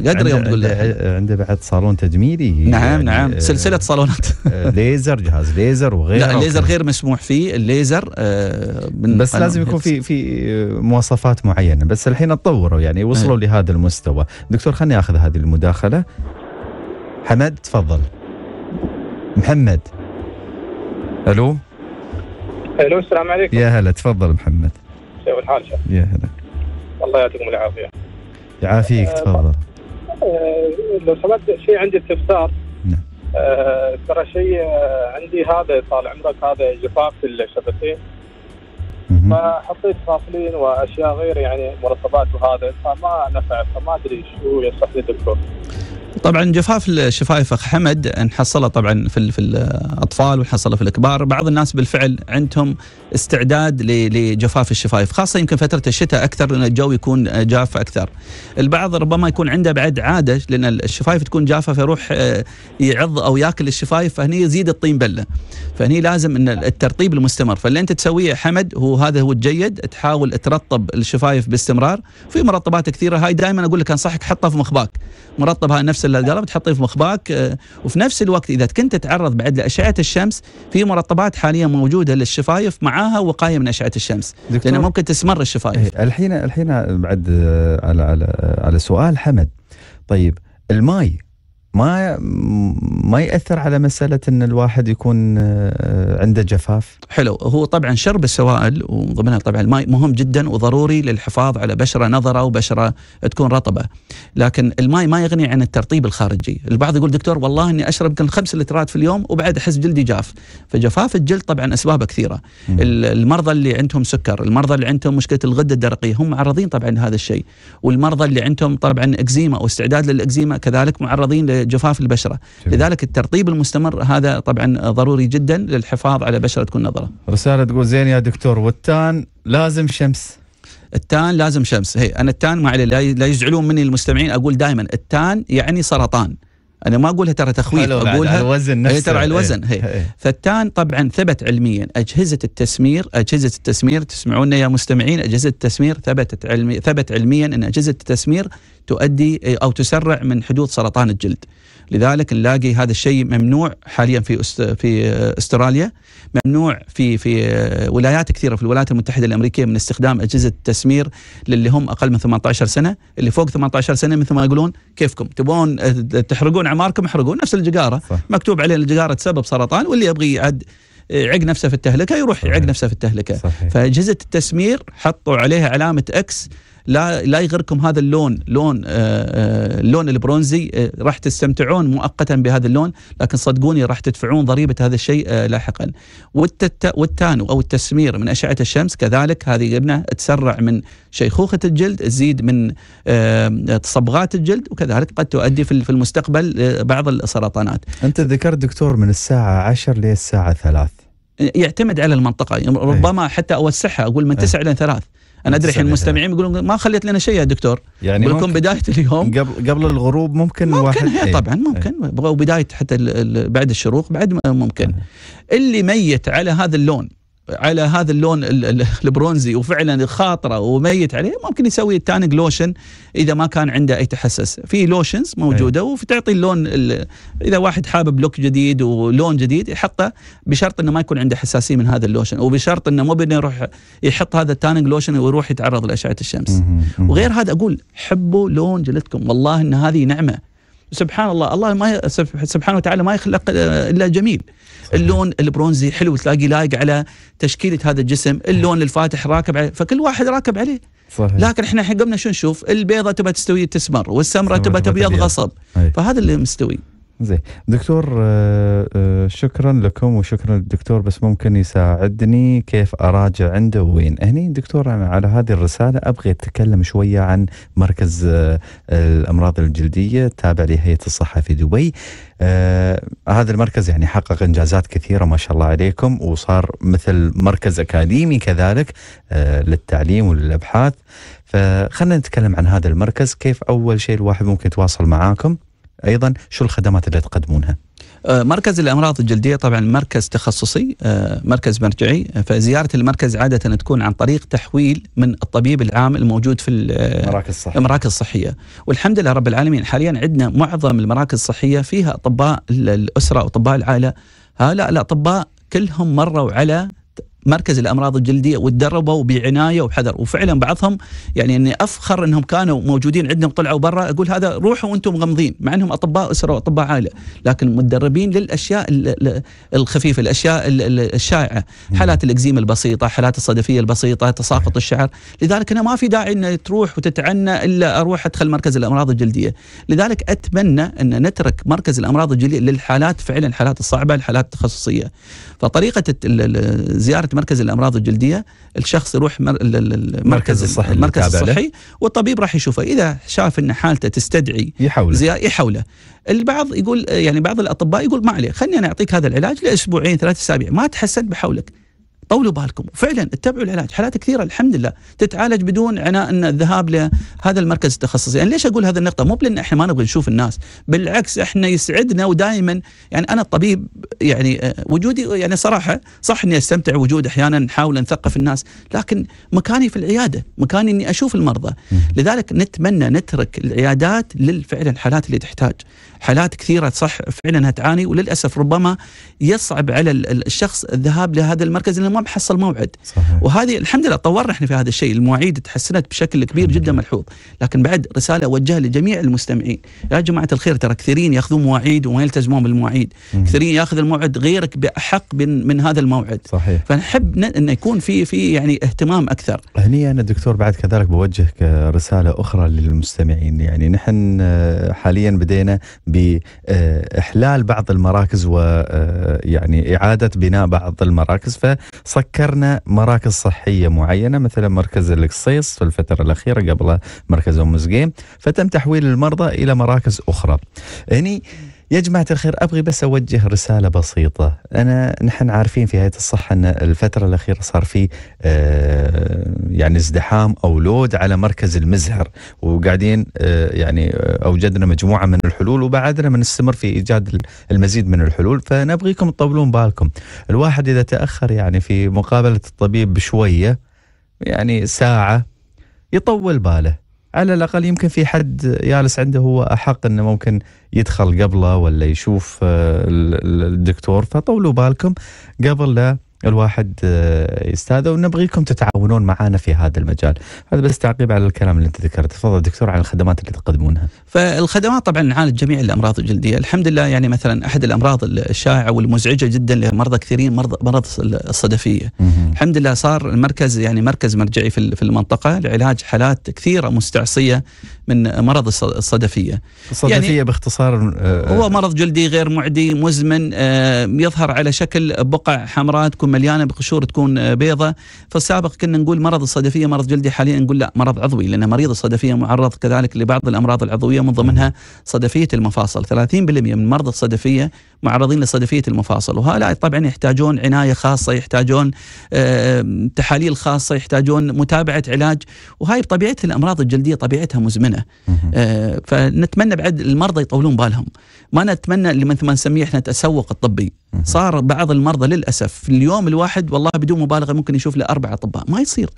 قدر يوم تقول له عنده بعد صالون تجميلي نعم يعني نعم آه، سلسله صالونات آه، ليزر جهاز ليزر وغيره لا الليزر غير مسموح فيه الليزر آه بس لازم يكون في في مواصفات معينه بس الحين تطوروا يعني وصلوا لهذا المستوى دكتور خليني اخذ هذه المداخله حمد تفضل محمد الو الو السلام عليكم يا هلا تفضل محمد كيف الحال يا هلا الله يعطيكم العافيه يعافيك آه، تفضل أه لو سمحت شيء عندي استفسار نعم أه ترى شيء آه، عندي هذا طال عمرك هذا جفاف في الشفتين فحطيت فاصلين واشياء غير يعني مرطبات وهذا فما نفع فما ادري شو يصح دكتور طبعا جفاف الشفايف اخ حمد نحصله طبعا في في الاطفال ونحصله في الكبار، بعض الناس بالفعل عندهم استعداد لجفاف الشفايف، خاصه يمكن فتره الشتاء اكثر لان الجو يكون جاف اكثر. البعض ربما يكون عنده بعد عاده لان الشفايف تكون جافه فيروح آه، يعض او ياكل الشفايف فهني يزيد الطين بله. فهني لازم ان الترطيب المستمر، فاللي انت تسويه حمد هو هذا هو الجيد، تحاول ترطب الشفايف باستمرار، في مرطبات كثيره هاي دائما اقول لك انصحك حطها في مخباك، مرطبها نفس تغسل القلم تحطيه في مخباك آه، وفي نفس الوقت اذا كنت تتعرض بعد لاشعه الشمس في مرطبات حاليا موجوده للشفايف معاها وقايه من اشعه الشمس لان ممكن تسمر الشفايف إيه، الحين الحين بعد آه، على على آه، على سؤال حمد طيب الماي ما ما ياثر على مساله ان الواحد يكون آه، عنده جفاف حلو هو طبعا شرب السوائل ومن ضمنها طبعا الماء مهم جدا وضروري للحفاظ على بشره نظره وبشره تكون رطبه لكن الماء ما يغني عن الترطيب الخارجي البعض يقول دكتور والله اني اشرب يمكن خمس لترات في اليوم وبعد احس جلدي جاف فجفاف الجلد طبعا اسبابه كثيره م. المرضى اللي عندهم سكر المرضى اللي عندهم مشكله الغده الدرقيه هم معرضين طبعا لهذا الشيء والمرضى اللي عندهم طبعا اكزيما او استعداد للاكزيما كذلك معرضين جفاف البشره جميل. لذلك الترطيب المستمر هذا طبعا ضروري جدا للحفاظ على بشره نظره رساله تقول زين يا دكتور والتان لازم شمس التان لازم شمس هي انا التان ما عليه لا يزعلون مني المستمعين اقول دائما التان يعني سرطان انا ما اقولها ترى تخويف اقولها الوزن نفسه ترى الوزن هي. إيه. هي. إيه. فالتان طبعا ثبت علميا اجهزه التسمير اجهزه التسمير تسمعونا يا مستمعين اجهزه التسمير ثبتت علمي ثبت علميا ان اجهزه التسمير تؤدي او تسرع من حدوث سرطان الجلد لذلك نلاقي هذا الشيء ممنوع حاليا في في استراليا ممنوع في في ولايات كثيره في الولايات المتحده الامريكيه من استخدام اجهزه التسمير للي هم اقل من 18 سنه اللي فوق 18 سنه مثل ما يقولون كيفكم تبون آه، تحرقون عماركم احرقون نفس الجقاره صح. مكتوب عليه الجقاره تسبب سرطان واللي يبغي يعد يعق نفسه في التهلكه يروح يعق نفسه في التهلكه صحيح. فاجهزه التسمير حطوا عليها علامه اكس لا لا يغركم هذا اللون لون اللون آه، آه، البرونزي آه، راح تستمتعون مؤقتا بهذا اللون لكن صدقوني راح تدفعون ضريبه هذا الشيء لاحقا والتانو او التسمير من اشعه الشمس كذلك هذه قلنا تسرع من شيخوخه الجلد تزيد من تصبغات الجلد وكذلك قد تؤدي في المستقبل بعض السرطانات انت ذكرت دكتور من الساعه 10 للساعه 3 يعتمد على المنطقه يعني إيه. ربما حتى اوسعها اقول من 9 إيه. الى 3 انا ادري الحين المستمعين يقولون ما خليت لنا شيء يا دكتور يعني لكم بدايه اليوم قبل قبل الغروب ممكن ممكن واحد هي إيه، إيه. طبعا إيه. ممكن وبدايه حتى بعد الشروق بعد ممكن اللي ميت على هذا اللون على هذا اللون البرونزي وفعلا خاطره وميت عليه ممكن يسوي التانج لوشن اذا ما كان عنده اي تحسس في لوشنز موجوده وتعطي اللون اذا واحد حابب لوك جديد ولون جديد يحطه بشرط انه ما يكون عنده حساسيه من هذا اللوشن وبشرط انه مو بانه يروح يحط هذا التانج لوشن ويروح يتعرض لاشعه الشمس وغير هذا اقول حبوا لون جلدكم والله ان هذه نعمه سبحان الله الله ما سبحانه وتعالى ما يخلق آه، الا جميل اللون البرونزي حلو تلاقي لايق على تشكيله هذا الجسم اللون الفاتح راكب عليه فكل واحد راكب عليه صحيح. لكن احنا قمنا شو نشوف البيضه تبى تستوي تسمر والسمره تبى تبيض غصب أي. فهذا اللي مستوي زين دكتور آه، آه، شكرا لكم وشكرا للدكتور بس ممكن يساعدني كيف اراجع عنده وين هني دكتور انا على هذه الرساله ابغى اتكلم شويه عن مركز آه، الامراض الجلديه التابع لهيئه الصحه في دبي آه هذا المركز يعني حقق انجازات كثيره ما شاء الله عليكم وصار مثل مركز اكاديمي كذلك آه للتعليم وللابحاث فخلنا نتكلم عن هذا المركز كيف اول شيء الواحد ممكن يتواصل معاكم ايضا شو الخدمات اللي تقدمونها؟ أه، مركز الامراض الجلديه طبعا مركز تخصصي أه، مركز مرجعي فزياره المركز عاده تكون عن طريق تحويل من الطبيب العام الموجود في المراكز الصحيه المراكز الصحيه والحمد لله رب العالمين حاليا عندنا معظم المراكز الصحيه فيها اطباء الاسره واطباء العائله هؤلاء الاطباء كلهم مروا على مركز الامراض الجلديه وتدربوا بعنايه وحذر وفعلا بعضهم يعني اني افخر انهم كانوا موجودين عندهم طلعوا برا اقول هذا روحوا وانتم مغمضين مع انهم اطباء اسره واطباء عائله لكن متدربين للاشياء الخفيفه الاشياء الشائعه حالات الاكزيما البسيطه حالات الصدفيه البسيطه تساقط الشعر لذلك انا ما في داعي ان تروح وتتعنى الا اروح ادخل مركز الامراض الجلديه لذلك اتمنى ان نترك مركز الامراض الجلديه للحالات فعلا الحالات الصعبه الحالات التخصصيه فطريقه زياره زياره مركز الامراض الجلديه الشخص يروح مر... المركز الصحي المركز الصحي والطبيب راح يشوفه اذا شاف ان حالته تستدعي يحوله زي... يحوله البعض يقول يعني بعض الاطباء يقول ما عليه خليني انا اعطيك هذا العلاج لاسبوعين ثلاث اسابيع ما تحسنت بحولك طولوا بالكم فعلا اتبعوا العلاج حالات كثيره الحمد لله تتعالج بدون عناء ان الذهاب لهذا المركز التخصصي يعني ليش اقول هذه النقطه مو بلان احنا ما نبغى نشوف الناس بالعكس احنا يسعدنا ودائما يعني انا الطبيب يعني آه، وجودي يعني صراحه صح اني استمتع وجود احيانا نحاول نثقف الناس لكن مكاني في العياده مكاني اني اشوف المرضى لذلك نتمنى نترك العيادات للفعل الحالات اللي تحتاج حالات كثيره صح فعلا تعاني وللاسف ربما يصعب على الشخص الذهاب لهذا المركز لانه ما بحصل موعد صحيح. وهذه الحمد لله طورنا احنا في هذا الشيء المواعيد تحسنت بشكل كبير جدا نعم. ملحوظ لكن بعد رساله اوجهها لجميع المستمعين يا جماعه الخير ترى كثيرين ياخذون مواعيد وما يلتزمون بالمواعيد كثيرين ياخذ الموعد غيرك باحق من, من هذا الموعد صحيح فنحب انه يكون في في يعني اهتمام اكثر هني انا دكتور بعد كذلك بوجهك آه، رساله اخرى للمستمعين يعني نحن آه، حاليا بدينا باحلال آه، بعض المراكز ويعني اعاده بناء بعض المراكز ف سكرنا مراكز صحية معينة مثلا مركز القصيص في الفترة الأخيرة قبل مركز أم فتم تحويل المرضى إلى مراكز أخرى هني يعني يا جماعة الخير أبغي بس أوجه رسالة بسيطة أنا نحن عارفين في هيئة الصحة أن الفترة الأخيرة صار في آه يعني ازدحام أو لود على مركز المزهر وقاعدين آه يعني آه، أوجدنا مجموعة من الحلول وبعدنا من نستمر في إيجاد المزيد من الحلول فنبغيكم تطولون بالكم الواحد إذا تأخر يعني في مقابلة الطبيب بشوية يعني ساعة يطول باله على الاقل يمكن في حد يالس عنده هو احق انه ممكن يدخل قبله ولا يشوف آه، الدكتور فطولوا بالكم قبل لا الواحد آه، يستاذه ونبغيكم تتعاونون معنا في هذا المجال هذا بس تعقيب على الكلام اللي انت ذكرته تفضل دكتور عن الخدمات اللي تقدمونها فالخدمات طبعا نعالج جميع الامراض الجلديه الحمد لله يعني مثلا احد الامراض الشائعه والمزعجه جدا لمرضى كثيرين مرض مرض الصدفيه الحمد لله صار المركز يعني مركز مرجعي في المنطقه لعلاج حالات كثيره مستعصيه من مرض الصدفيه الصدفيه يعني باختصار آه، هو مرض جلدي غير معدي مزمن آه، يظهر على شكل بقع حمراء تكون تكون مليانه بقشور تكون آه، بيضة السابق كنا نقول مرض الصدفيه مرض جلدي حاليا نقول لا مرض عضوي لان مريض الصدفيه معرض كذلك لبعض الامراض العضويه من ضمنها صدفيه المفاصل 30% من مرضى الصدفيه معرضين لصدفيه المفاصل وهؤلاء طبعا يحتاجون عنايه خاصه يحتاجون تحاليل خاصه يحتاجون متابعه علاج وهاي بطبيعه الامراض الجلديه طبيعتها مزمنه آه، فنتمنى بعد المرضى يطولون بالهم ما نتمنى اللي مثل ما نسميه احنا التسوق الطبي صار بعض المرضى للاسف في اليوم الواحد والله بدون مبالغه ممكن يشوف له اربع اطباء ما يصير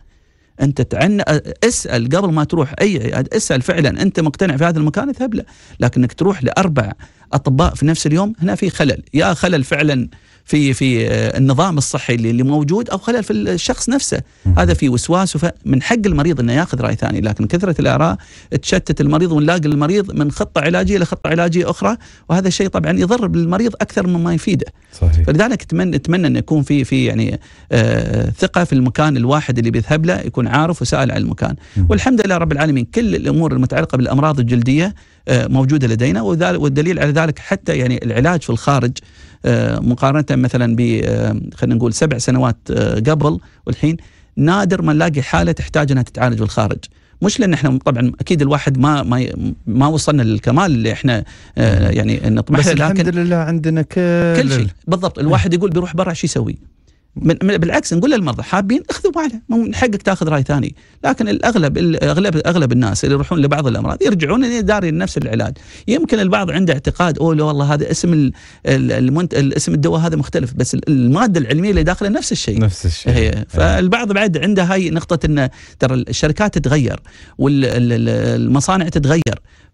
انت تعن اسال قبل ما تروح اي اسال فعلا انت مقتنع في هذا المكان اذهب له لكنك تروح لاربع اطباء في نفس اليوم هنا في خلل يا خلل فعلا في في آه، النظام الصحي اللي, موجود او خلل في الشخص نفسه هذا في وسواس من حق المريض انه ياخذ راي ثاني لكن كثره الاراء تشتت المريض ونلاقي المريض من خطه علاجيه لخطه علاجيه اخرى وهذا الشيء طبعا يضر بالمريض اكثر مما يفيده صحيح. فلذلك اتمنى اتمنى ان يكون في في يعني آه ثقه في المكان الواحد اللي بيذهب له يكون عارف وسائل عن المكان مم. والحمد لله رب العالمين كل الامور المتعلقه بالامراض الجلديه آه، موجوده لدينا والدليل على ذلك حتى يعني العلاج في الخارج آه، مقارنه مثلا ب آه، خلينا نقول سبع سنوات آه، قبل والحين نادر ما نلاقي حاله تحتاج انها تتعالج بالخارج مش لان احنا طبعا اكيد الواحد ما ما ما وصلنا للكمال اللي احنا يعني نطمح له لكن الحمد لله عندنا كل كل شيء بالضبط الواحد يقول بيروح برا شو يسوي؟ بالعكس نقول للمرضى حابين اخذوا معنا من حقك تاخذ راي ثاني لكن الاغلب الاغلب اغلب الناس اللي يروحون لبعض الامراض يرجعون الى داري نفس العلاج يمكن البعض عنده اعتقاد او والله هذا اسم المنت... اسم الدواء هذا مختلف بس الماده العلميه اللي داخله نفس الشيء نفس الشيء هي. إيه. فالبعض بعد عنده هاي نقطه ان ترى الشركات تتغير والمصانع تتغير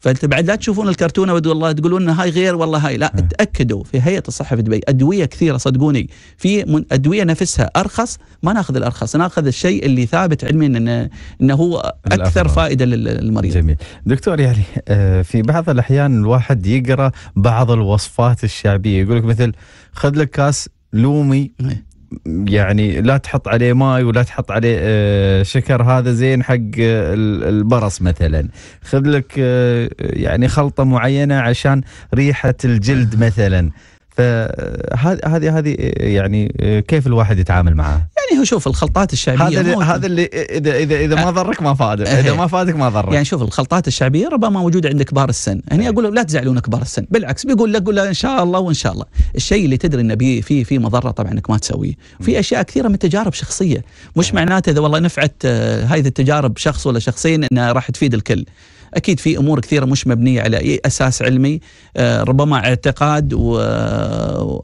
فانت بعد لا تشوفون الكرتونه والله تقولون هاي غير والله هاي لا إيه. تاكدوا في هيئه الصحه في دبي ادويه كثيره صدقوني في ادويه نفسها ارخص ما ناخذ الارخص ناخذ الشيء اللي ثابت علميا انه انه هو اكثر فائده للمريض جميل دكتور يعني آه، في بعض الاحيان الواحد يقرا بعض الوصفات الشعبيه يقول لك مثل خذ لك كاس لومي إيه. يعني لا تحط عليه ماي ولا تحط عليه آه، شكر هذا زين حق البرص مثلا خذ لك آه، يعني خلطه معينه عشان ريحه الجلد مثلا فهذه هذه هذه يعني كيف الواحد يتعامل معها؟ يعني هو شوف الخلطات الشعبيه هذا اللي هذا اللي اذا اذا اذا ما ضرك ما فادك إيه. اذا ما فادك ما ضرك يعني شوف الخلطات الشعبيه ربما موجوده عند كبار السن هني إيه. اقول له لا تزعلون كبار السن بالعكس بيقول لك قول له ان شاء الله وان شاء الله الشيء اللي تدري انه في في في مضره طبعا انك ما تسويه في اشياء كثيره من تجارب شخصيه مش إيه. معناته اذا والله نفعت آه، هذه التجارب شخص ولا شخصين انها راح تفيد الكل اكيد في امور كثيره مش مبنيه على اي اساس علمي آه، ربما اعتقاد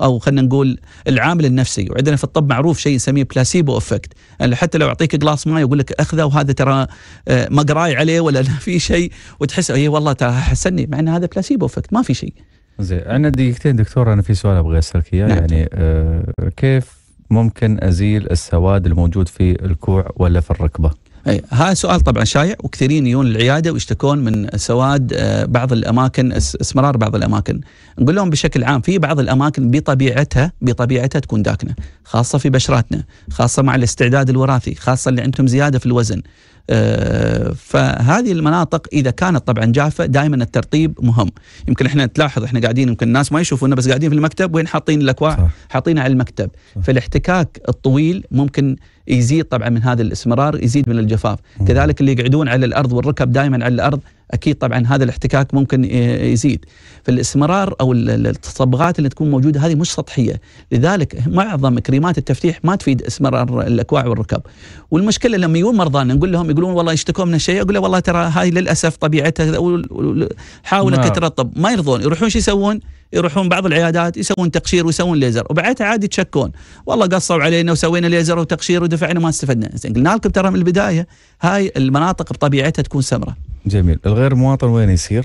او خلينا نقول العامل النفسي وعندنا في الطب معروف شيء نسميه بلاسيبو افكت يعني حتى لو اعطيك قلاص ماي يقول لك اخذه وهذا ترى آه، ما قراي عليه ولا في شيء وتحس اي والله ترى حسني مع ان هذا بلاسيبو افكت ما في شيء زين عندنا دقيقتين دكتور انا في سؤال ابغى اسالك اياه نعم. يعني آه كيف ممكن ازيل السواد الموجود في الكوع ولا في الركبه؟ اي هذا سؤال طبعا شايع وكثيرين يجون العياده ويشتكون من سواد آه، بعض الاماكن اسمرار بعض الاماكن نقول لهم بشكل عام في بعض الاماكن بطبيعتها بطبيعتها تكون داكنه خاصه في بشراتنا خاصه مع الاستعداد الوراثي خاصه اللي عندهم زياده في الوزن آه، فهذه المناطق اذا كانت طبعا جافه دائما الترطيب مهم يمكن احنا تلاحظ احنا قاعدين يمكن الناس ما يشوفونا بس قاعدين في المكتب وين حاطين الاكواع حاطينها على المكتب صح. فالاحتكاك الطويل ممكن يزيد طبعا من هذا الاستمرار يزيد من الجفاف م. كذلك اللي يقعدون على الارض والركب دائما على الارض اكيد طبعا هذا الاحتكاك ممكن يزيد فالاستمرار او التصبغات اللي تكون موجوده هذه مش سطحيه لذلك معظم كريمات التفتيح ما تفيد استمرار الاكواع والركب والمشكله لما يجون مرضانا نقول لهم يقولون والله يشتكون من الشيء اقول له والله ترى هاي للاسف طبيعتها حاول كثر الطب ما يرضون يروحون شو يسوون يروحون بعض العيادات يسوون تقشير ويسوون ليزر وبعدها عادي يتشكون والله قصوا علينا وسوينا ليزر وتقشير ودفعنا ما استفدنا قلنا لكم ترى من البدايه هاي المناطق بطبيعتها تكون سمراء جميل الغير مواطن وين يصير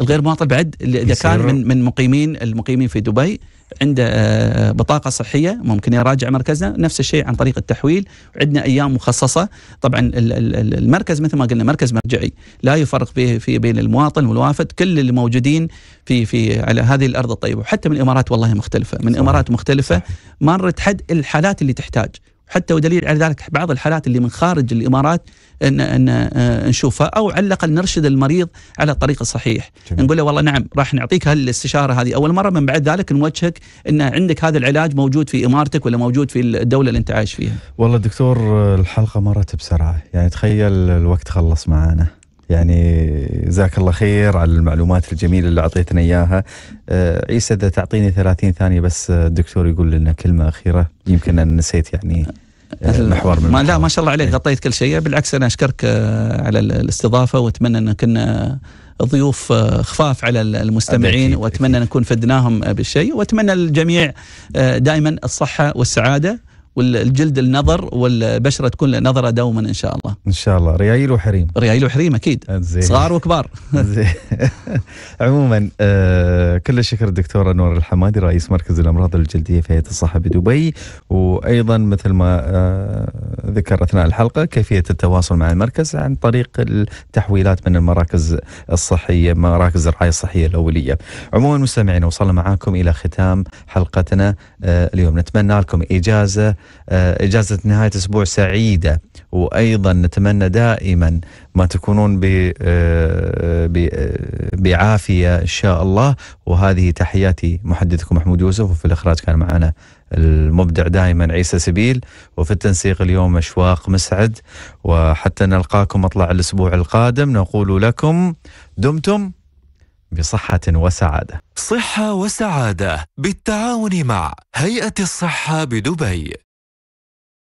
الغير مواطن بعد اذا كان من من مقيمين المقيمين في دبي عنده آه، آه، بطاقة صحية ممكن يراجع مركزنا نفس الشيء عن طريق التحويل عندنا أيام مخصصة طبعا المركز مثل ما قلنا مركز مرجعي لا يفرق فيه في بين المواطن والوافد كل اللي موجودين في في على هذه الأرض الطيبة وحتى من الإمارات والله مختلفة من صحيح. إمارات مختلفة ما نرد حد الحالات اللي تحتاج حتى ودليل على ذلك بعض الحالات اللي من خارج الامارات إن إن نشوفها او على الاقل نرشد المريض على الطريق الصحيح جميل. نقول له والله نعم راح نعطيك هالاستشاره هذه اول مره من بعد ذلك نوجهك ان عندك هذا العلاج موجود في امارتك ولا موجود في الدوله اللي انت عايش فيها والله دكتور الحلقه مرت بسرعه يعني تخيل الوقت خلص معانا يعني جزاك الله خير على المعلومات الجميلة اللي أعطيتنا إياها آه، عيسى إذا تعطيني 30 ثانية بس آه، الدكتور يقول لنا كلمة أخيرة يمكن أنا نسيت يعني المحور آه، من ما لا ما شاء الله عليك غطيت إيه. كل شيء بالعكس أنا أشكرك على الاستضافة وأتمنى أن كنا ضيوف خفاف على المستمعين واتمنى أن نكون فدناهم بالشيء واتمنى الجميع دائما الصحه والسعاده والجلد النظر والبشره تكون نظره دوما ان شاء الله. ان شاء الله ريايل وحريم. ريايل وحريم اكيد. آه، زي. صغار وكبار. زي. عموما آه كل الشكر الدكتور انور الحمادي رئيس مركز الامراض الجلديه في هيئه الصحه بدبي وايضا مثل ما آه ذكر اثناء الحلقه كيفيه التواصل مع المركز عن طريق التحويلات من المراكز الصحيه مراكز الرعايه الصحيه الاوليه. عموما مستمعين وصلنا معاكم الى ختام حلقتنا آه اليوم نتمنى لكم اجازه آه، اجازه نهايه اسبوع سعيده وايضا نتمنى دائما ما تكونون آه، آه، بعافيه ان شاء الله وهذه تحياتي محدثكم محمود يوسف وفي الاخراج كان معنا المبدع دائما عيسى سبيل وفي التنسيق اليوم اشواق مسعد وحتى نلقاكم مطلع الاسبوع القادم نقول لكم دمتم بصحة وسعادة. صحة وسعادة بالتعاون مع هيئة الصحة بدبي.